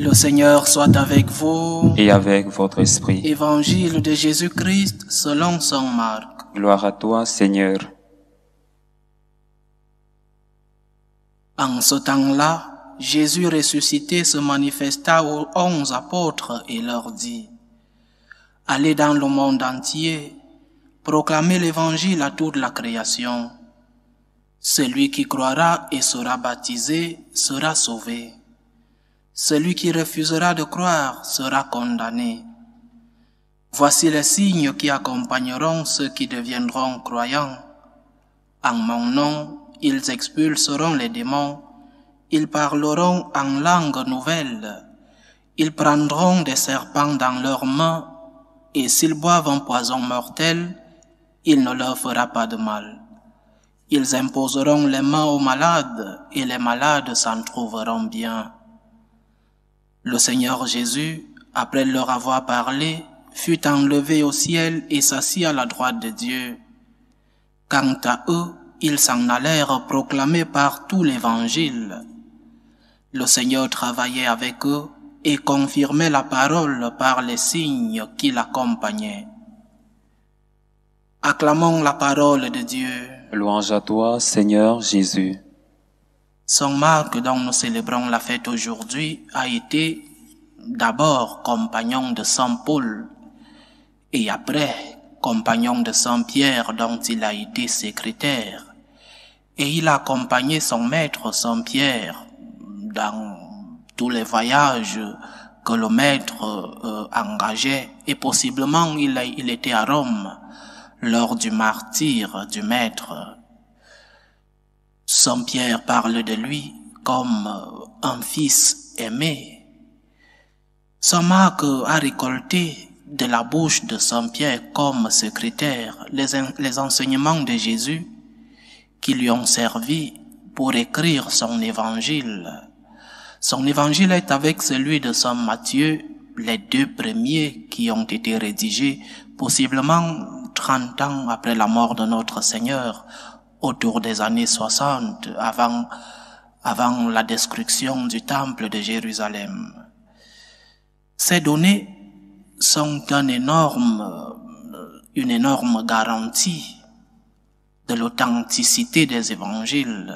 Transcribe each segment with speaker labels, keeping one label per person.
Speaker 1: Le Seigneur soit avec vous. Et avec votre esprit. Évangile de Jésus-Christ selon Saint Marc. Gloire à toi, Seigneur. En ce temps-là, Jésus ressuscité se manifesta aux onze apôtres et leur dit, Allez dans le monde entier, proclamez l'évangile à toute la création. Celui qui croira et sera baptisé sera sauvé celui qui refusera de croire sera condamné. Voici les signes qui accompagneront ceux qui deviendront croyants. En mon nom, ils expulseront les démons, ils parleront en langue nouvelle, ils prendront des serpents dans leurs mains, et s'ils boivent un poison mortel, il ne leur fera pas de mal. Ils imposeront les mains aux malades, et les malades s'en trouveront bien. Le Seigneur Jésus, après leur avoir parlé, fut enlevé au ciel et s'assit à la droite de Dieu. Quant à eux, ils s'en allèrent proclamer tout l'Évangile. Le Seigneur travaillait avec eux et confirmait la parole par les signes qui l'accompagnaient. Acclamons la parole de Dieu. Louange à toi, Seigneur Jésus. Son Marc, dont nous célébrons la fête aujourd'hui, a été d'abord compagnon de Saint Paul et après compagnon de Saint Pierre dont il a été secrétaire. Et il a accompagné son maître Saint Pierre dans tous les voyages que le maître euh, engageait et possiblement il, il était à Rome lors du martyre du maître Saint Pierre parle de lui comme euh, un fils aimé. Saint Marc a récolté de la bouche de Saint Pierre comme secrétaire les, enseignements de Jésus qui lui ont servi pour écrire son évangile. Son évangile est avec celui de Saint Matthieu, les deux premiers qui ont été rédigés possiblement 30 ans après la mort de notre Seigneur, autour des années 60, avant, avant la destruction du temple de Jérusalem. Ces données sont un énorme, euh, une énorme garantie de l'authenticité des évangiles.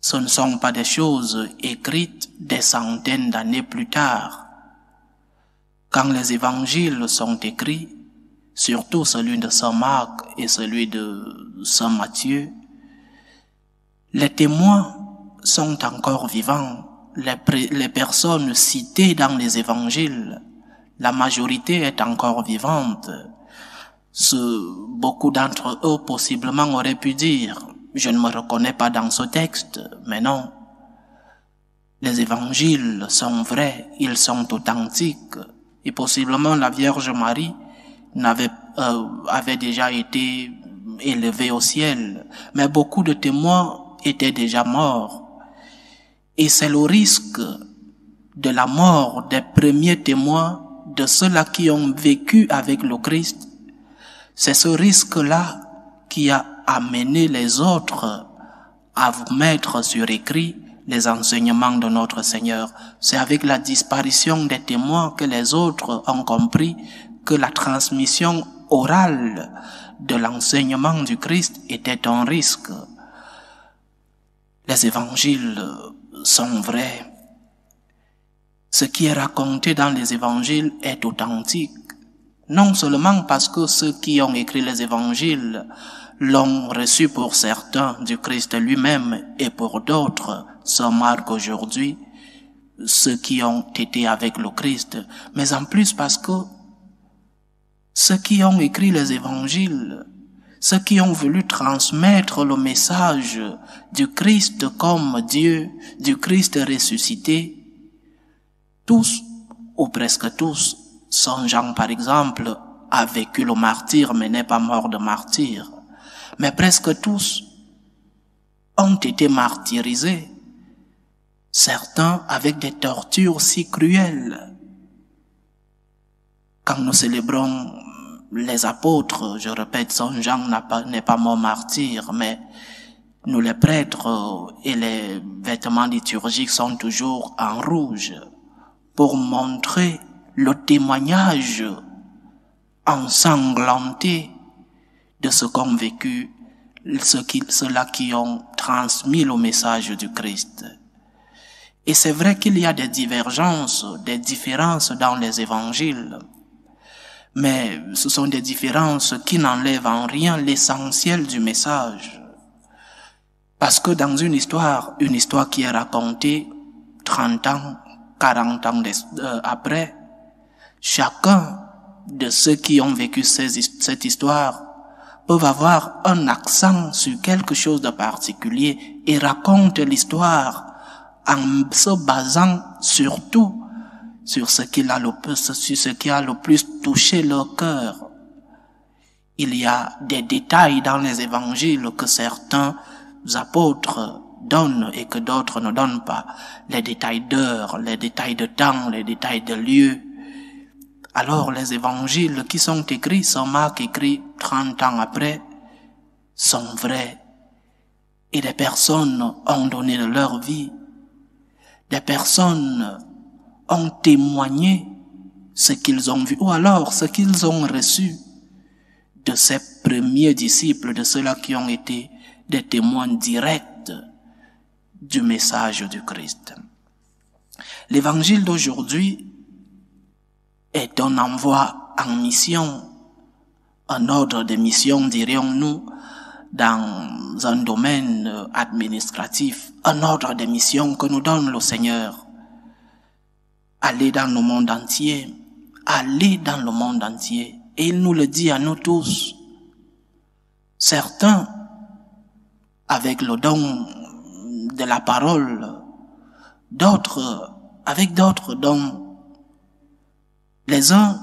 Speaker 1: Ce ne sont pas des choses écrites des centaines d'années plus tard. Quand les évangiles sont écrits, surtout celui de Saint Marc et celui de Saint Matthieu, les témoins sont encore vivants. Les, personnes citées dans les évangiles, la majorité est encore vivante. Ce, beaucoup d'entre eux possiblement auraient pu dire, je ne me reconnais pas dans ce texte, mais non. Les évangiles sont vrais, ils sont authentiques, et possiblement la Vierge Marie n'avait euh, avait déjà été élevé au ciel, mais beaucoup de témoins étaient déjà morts. Et c'est le risque de la mort des premiers témoins, de ceux-là qui ont vécu avec le Christ, c'est ce risque-là qui a amené les autres à vous mettre sur écrit les enseignements de notre Seigneur. C'est avec la disparition des témoins que les autres ont compris que la transmission orale de l'enseignement du Christ était en risque. Les évangiles sont vrais. Ce qui est raconté dans les évangiles est authentique, non seulement parce que ceux qui ont écrit les évangiles l'ont reçu pour certains du Christ lui-même et pour d'autres sont marque aujourd'hui, ceux qui ont été avec le Christ, mais en plus parce que ceux qui ont écrit les évangiles, ceux qui ont voulu transmettre le message du Christ comme Dieu, du Christ ressuscité, tous, ou presque tous, Saint Jean par exemple, a vécu le martyr mais n'est pas mort de martyr. Mais presque tous ont été martyrisés, certains avec des tortures si cruelles. Quand nous célébrons les apôtres, je répète, Saint Jean n'est pas, pas mort martyr, mais nous les prêtres et les vêtements liturgiques sont toujours en rouge pour montrer le témoignage ensanglanté de ce qu'ont vécu ceux-là qui ont transmis le message du Christ. Et c'est vrai qu'il y a des divergences, des différences dans les évangiles. Mais ce sont des différences qui n'enlèvent en rien l'essentiel du message. Parce que dans une histoire, une histoire qui est racontée 30 ans, 40 ans euh, après, chacun de ceux qui ont vécu cette histoire peuvent avoir un accent sur quelque chose de particulier et raconte l'histoire en se basant surtout sur ce a sur ce qui a le plus touché leur cœur. Il y a des détails dans les évangiles que certains apôtres donnent et que d'autres ne donnent pas. Les détails d'heure, les détails de temps, les détails de lieu. Alors les évangiles qui sont écrits, sont marqués écrit 30 ans après, sont vrais. Et des personnes ont donné de leur vie. Des personnes ont témoigné ce qu'ils ont vu ou alors ce qu'ils ont reçu de ces premiers disciples, de ceux-là qui ont été des témoins directs du message du Christ. L'évangile d'aujourd'hui est un envoi en mission, un ordre de mission, dirions-nous, dans un domaine administratif, un ordre de mission que nous donne le Seigneur. Allez dans le monde entier. Aller dans le monde entier. Et il nous le dit à nous tous. Certains, avec le don de la parole, d'autres, avec d'autres dons. Les uns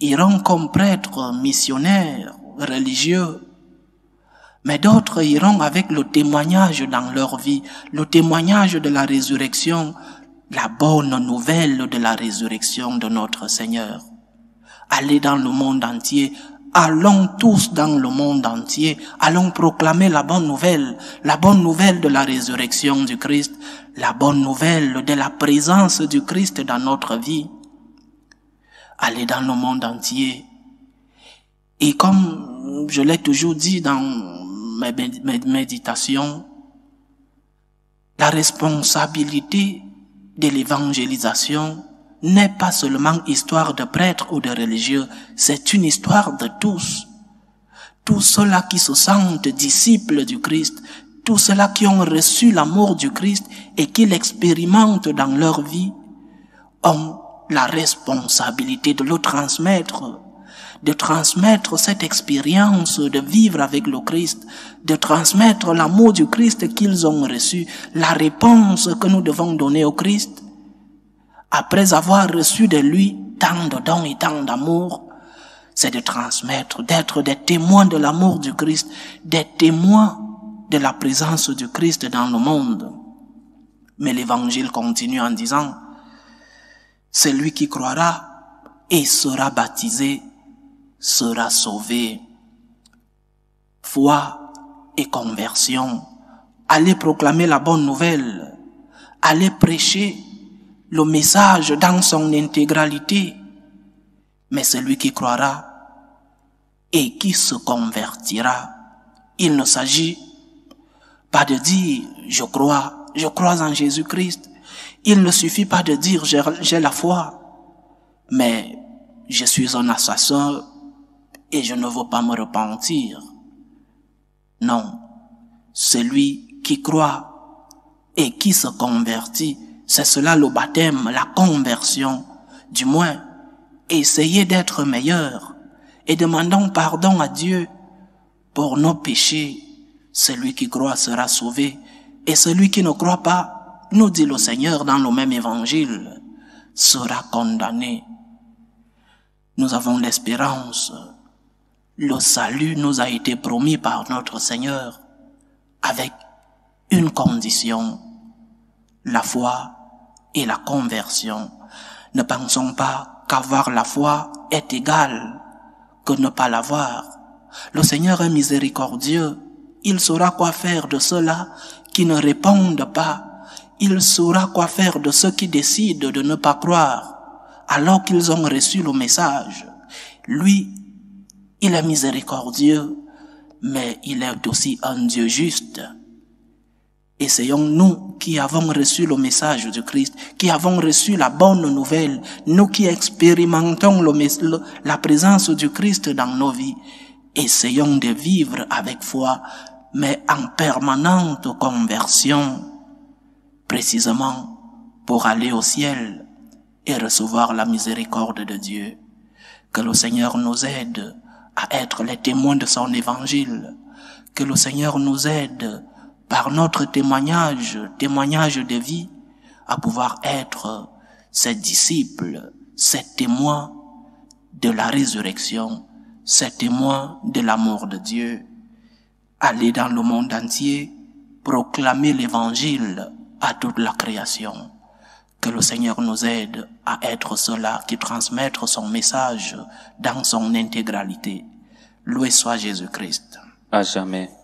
Speaker 1: iront comme prêtres, missionnaires, religieux, mais d'autres iront avec le témoignage dans leur vie, le témoignage de la résurrection, la bonne nouvelle de la résurrection de notre Seigneur. Allez dans le monde entier, allons tous dans le monde entier, allons proclamer la bonne nouvelle, la bonne nouvelle de la résurrection du Christ, la bonne nouvelle de la présence du Christ dans notre vie. Allez dans le monde entier. Et comme je l'ai toujours dit dans mes méditations, la responsabilité de l'évangélisation n'est pas seulement histoire de prêtres ou de religieux, c'est une histoire de tous. Tous ceux-là qui se sentent disciples du Christ, tous ceux-là qui ont reçu l'amour du Christ et qui l'expérimentent dans leur vie, ont la responsabilité de le transmettre de transmettre cette expérience de vivre avec le Christ, de transmettre l'amour du Christ qu'ils ont reçu, la réponse que nous devons donner au Christ, après avoir reçu de lui tant de dons et tant d'amour, c'est de transmettre, d'être des témoins de l'amour du Christ, des témoins de la présence du Christ dans le monde. Mais l'évangile continue en disant, celui qui croira et sera baptisé sera sauvé. Foi et conversion. Allez proclamer la bonne nouvelle. Allez prêcher le message dans son intégralité. Mais celui qui croira et qui se convertira, il ne s'agit pas de dire je crois, je crois en Jésus-Christ. Il ne suffit pas de dire j'ai la foi, mais je suis un assassin, et je ne veux pas me repentir. Non, celui qui croit et qui se convertit, c'est cela le baptême, la conversion. Du moins, essayez d'être meilleur et demandons pardon à Dieu pour nos péchés. Celui qui croit sera sauvé et celui qui ne croit pas, nous dit le Seigneur dans le même évangile, sera condamné. Nous avons l'espérance le salut nous a été promis par notre Seigneur avec une condition, la foi et la conversion. Ne pensons pas qu'avoir la foi est égal que ne pas l'avoir. Le Seigneur est miséricordieux. Il saura quoi faire de ceux-là qui ne répondent pas. Il saura quoi faire de ceux qui décident de ne pas croire alors qu'ils ont reçu le message. Lui il est miséricordieux, mais il est aussi un Dieu juste. Essayons nous qui avons reçu le message du Christ, qui avons reçu la bonne nouvelle, nous qui expérimentons la présence du Christ dans nos vies, essayons de vivre avec foi, mais en permanente conversion, précisément pour aller au ciel et recevoir la miséricorde de Dieu. Que le Seigneur nous aide à être les témoins de son évangile. Que le Seigneur nous aide par notre témoignage, témoignage de vie, à pouvoir être ses disciples, ses témoins de la résurrection, ses témoins de l'amour de Dieu. Aller dans le monde entier, proclamer l'évangile à toute la création. Que le Seigneur nous aide à être ceux-là qui transmettent son message dans son intégralité. Loué soit Jésus-Christ. À jamais.